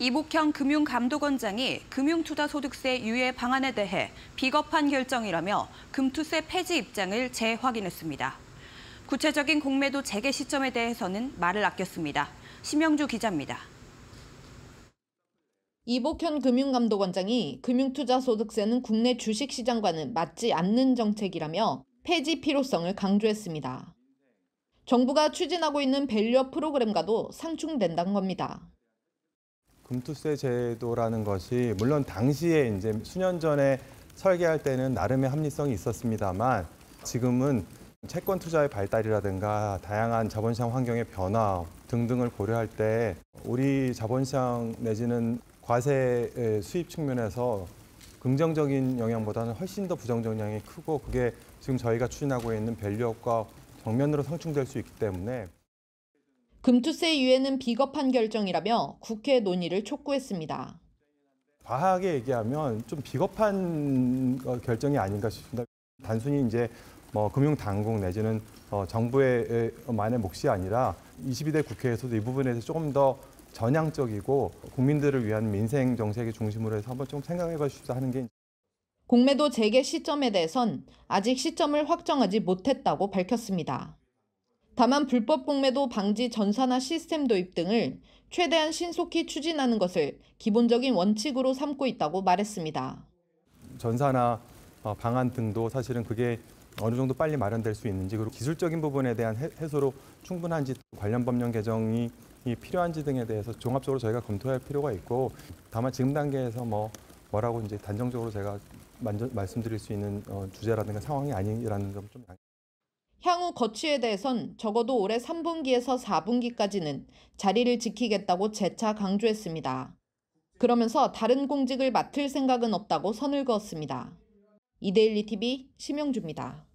이복형 금융감독원장이 금융투자소득세 유예 방안에 대해 비겁한 결정이라며 금투세 폐지 입장을 재확인했습니다. 구체적인 공매도 재개 시점에 대해서는 말을 아꼈습니다. 심영주 기자입니다. 이복현 금융감독원장이 금융투자소득세는 국내 주식시장과는 맞지 않는 정책이라며 폐지 필요성을 강조했습니다. 정부가 추진하고 있는 밸류업 프로그램과도 상충된다는 겁니다. 금투세 제도라는 것이 물론 당시에 이제 수년 전에 설계할 때는 나름의 합리성이 있었습니다만 지금은 채권 투자의 발달이라든가 다양한 자본시장 환경의 변화 등등을 고려할 때 우리 자본시장 내지는 과세 수입 측면에서 긍정적인 영향보다는 훨씬 더 부정적인 영향이 크고 그게 지금 저희가 추진하고 있는 밸류업과 정면으로 상충될 수 있기 때문에 금투세 유예는 비겁한 결정이라며 국회 논의를 촉구했습니다. 과하게 얘기하면 좀 비겁한 어, 결정이 아닌가 싶습니다. 단순히 이제 뭐 금융당국 내지는 어 정부의 만의 몫이 아니라 22대 국회에서도 이 부분에서 조금 더 전향적이고 국민들을 위한 민생 정책의 중심으로 해서 한번 좀 생각해 봐주십 하는 게 공매도 재개 시점에 대해선 아직 시점을 확정하지 못했다고 밝혔습니다. 다만 불법 공매도 방지 전산화 시스템 도입 등을 최대한 신속히 추진하는 것을 기본적인 원칙으로 삼고 있다고 말했습니다. 전산화 어, 방안 등도 사실은 그게 어느 정도 빨리 마련될 수 있는지 그리고 기술적인 부분에 대한 해소로 충분한지 관련 법령 개정이 필요한지 등에 대해서 종합적으로 저희가 검토할 필요가 있고 다만 지금 단계에서 뭐 뭐라고 이제 단정적으로 제가 말씀드릴 수 있는 어, 주제라든가 상황이 아니라는 점 좀. 향후 거취에 대해선 적어도 올해 3분기에서 4분기까지는 자리를 지키겠다고 재차 강조했습니다. 그러면서 다른 공직을 맡을 생각은 없다고 선을 그었습니다. 이데일리 TV 심영주입니다.